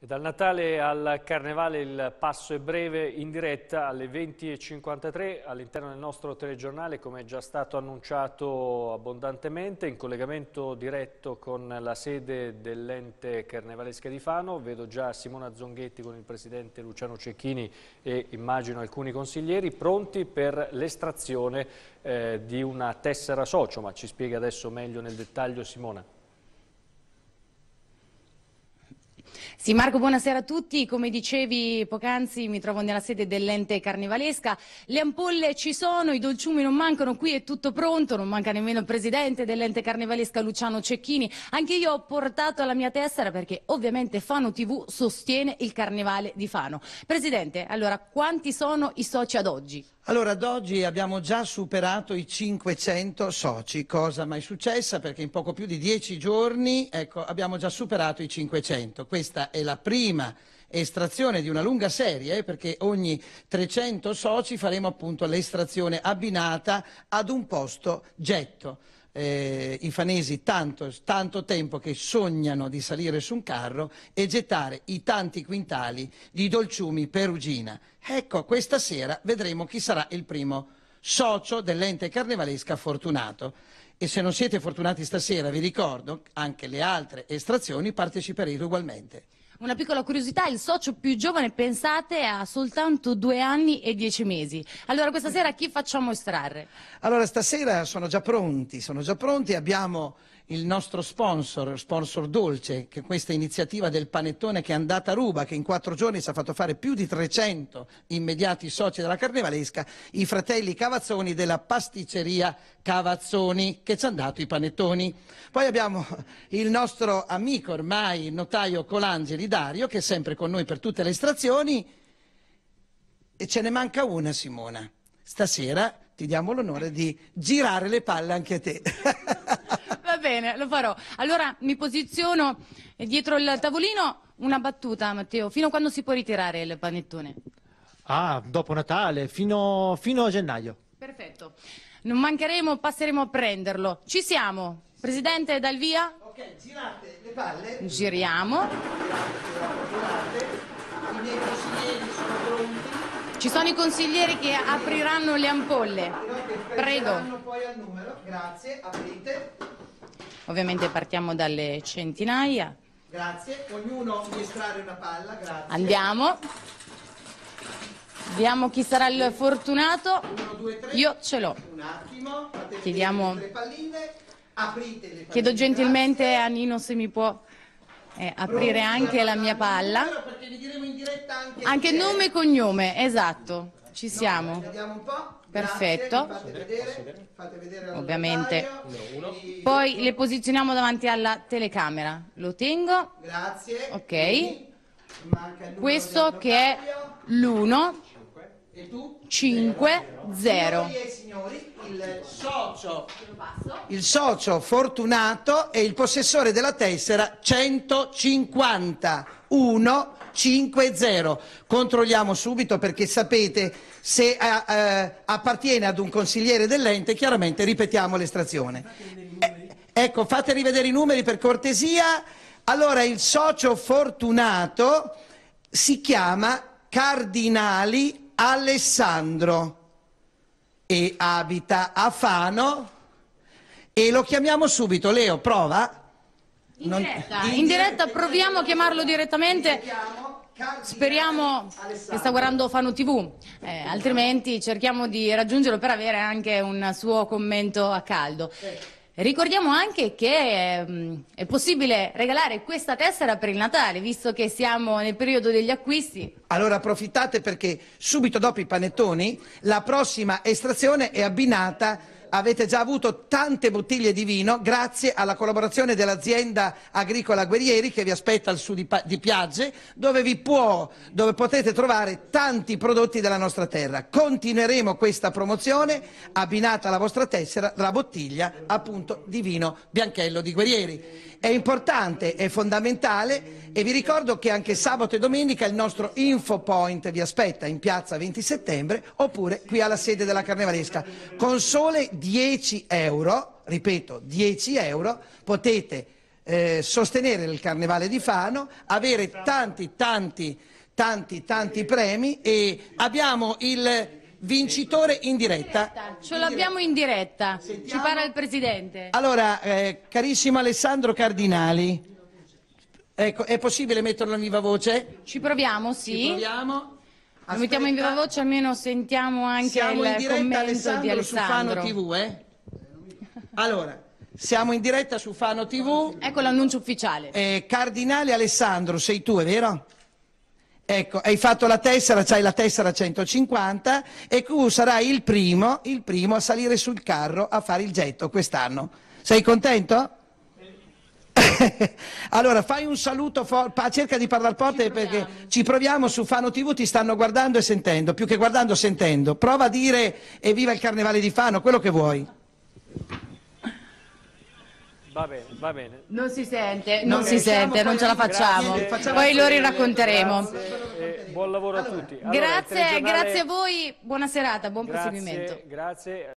E dal Natale al Carnevale il passo è breve in diretta alle 20.53 all'interno del nostro telegiornale come è già stato annunciato abbondantemente in collegamento diretto con la sede dell'ente carnevalesca di Fano vedo già Simona Zonghetti con il presidente Luciano Cecchini e immagino alcuni consiglieri pronti per l'estrazione eh, di una tessera socio ma ci spiega adesso meglio nel dettaglio Simona. Sì, Marco, buonasera a tutti. Come dicevi poc'anzi, mi trovo nella sede dell'ente carnevalesca. Le ampolle ci sono, i dolciumi non mancano, qui è tutto pronto, non manca nemmeno il presidente dell'ente carnevalesca Luciano Cecchini. Anche io ho portato la mia tessera perché ovviamente Fano TV sostiene il carnevale di Fano. Presidente, allora, quanti sono i soci ad oggi? Allora, ad oggi abbiamo già superato i 500 soci, cosa mai successa perché in poco più di 10 giorni ecco, abbiamo già superato i 500. Questa è la prima estrazione di una lunga serie, eh, perché ogni 300 soci faremo appunto l'estrazione abbinata ad un posto getto. Eh, I fanesi tanto, tanto tempo che sognano di salire su un carro e gettare i tanti quintali di dolciumi perugina. Ecco, questa sera vedremo chi sarà il primo socio dell'ente carnevalesca Fortunato. E se non siete fortunati stasera, vi ricordo, anche le altre estrazioni parteciperete ugualmente. Una piccola curiosità, il socio più giovane, pensate, ha soltanto due anni e dieci mesi. Allora questa sera chi facciamo estrarre? Allora stasera sono già pronti, sono già pronti, abbiamo il nostro sponsor, sponsor Dolce, che questa iniziativa del panettone che è andata a ruba, che in quattro giorni ci ha fatto fare più di 300 immediati soci della carnevalesca, i fratelli Cavazzoni della pasticceria Cavazzoni, che ci hanno dato i panettoni. Poi abbiamo il nostro amico ormai, il notaio Colangeli Dario, che è sempre con noi per tutte le estrazioni, e ce ne manca una Simona. Stasera ti diamo l'onore di girare le palle anche a te. bene, lo farò. Allora mi posiziono eh, dietro il tavolino. Una battuta, Matteo. Fino a quando si può ritirare il panettone? Ah, dopo Natale, fino, fino a gennaio. Perfetto. Non mancheremo, passeremo a prenderlo. Ci siamo. Presidente, dal via? Ok, girate le palle. Giriamo. Ci sono i consiglieri che apriranno le ampolle. Prego. Poi al numero. Grazie, aprite. Ovviamente partiamo dalle centinaia. Grazie, ognuno mi estrae una palla, grazie. Andiamo. Vediamo chi sarà il fortunato. Uno, due, tre. Io ce l'ho. Un attimo, chiediamo. Le palline. Aprite le palline. Chiedo gentilmente grazie. a Nino se mi può eh, aprire Pronto, anche la mia palla. Anche, anche nome e cognome, esatto. Ci siamo. No, un po'. Perfetto. Fate vedere, vedere Ovviamente. E... Poi le posizioniamo davanti alla telecamera. Lo tengo. Grazie. Ok. Questo che è l'1 5 0. Il socio, il socio fortunato e il possessore della tessera 150 1 5-0. Controlliamo subito perché sapete se a, eh, eh, appartiene ad un consigliere dell'ente, chiaramente ripetiamo l'estrazione. Eh, ecco, fate rivedere i numeri per cortesia. Allora, il socio fortunato si chiama Cardinali Alessandro e abita a Fano e lo chiamiamo subito. Leo, prova. In, non... in diretta proviamo a chiamarlo direttamente. Speriamo che sta guardando Fano TV, eh, altrimenti cerchiamo di raggiungerlo per avere anche un suo commento a caldo. Ricordiamo anche che mm, è possibile regalare questa tessera per il Natale, visto che siamo nel periodo degli acquisti. Allora approfittate perché subito dopo i panettoni la prossima estrazione è abbinata avete già avuto tante bottiglie di vino grazie alla collaborazione dell'azienda agricola Guerrieri che vi aspetta al sud di, di Piagge dove, può, dove potete trovare tanti prodotti della nostra terra. Continueremo questa promozione abbinata alla vostra tessera, la bottiglia appunto di vino bianchello di Guerrieri. È importante, è fondamentale e vi ricordo che anche sabato e domenica il nostro InfoPoint vi aspetta in piazza 20 settembre oppure qui alla sede della Carnevalesca con sole 10 euro, ripeto, 10 euro, potete eh, sostenere il Carnevale di Fano, avere tanti, tanti, tanti, tanti premi e abbiamo il vincitore in diretta. Ce l'abbiamo in diretta, ci parla il Presidente. Allora, eh, carissimo Alessandro Cardinali, ecco, è possibile metterlo in viva voce? Ci proviamo, sì. Ci proviamo. Aspetta. Lo mettiamo in viva voce, almeno sentiamo anche siamo il commento Alessandro di Alessandro. Su Fano TV, eh? Allora, siamo in diretta su Fano TV. Ecco l'annuncio ufficiale. Eh, Cardinale Alessandro, sei tu, è vero? Ecco, hai fatto la tessera, c'hai la tessera 150 e tu sarai il primo, il primo a salire sul carro a fare il getto quest'anno. Sei contento? allora fai un saluto, cerca di parlare forte ci perché ci proviamo su Fano TV, ti stanno guardando e sentendo, più che guardando sentendo. Prova a dire e viva il carnevale di Fano, quello che vuoi. Va bene, va bene. Non si sente, non, non si sente, non ce la facciamo. Grazie, Poi lo riracconteremo. Grazie, buon lavoro a tutti. Allora, grazie, telegiornale... grazie a voi, buona serata, buon grazie, proseguimento. Grazie.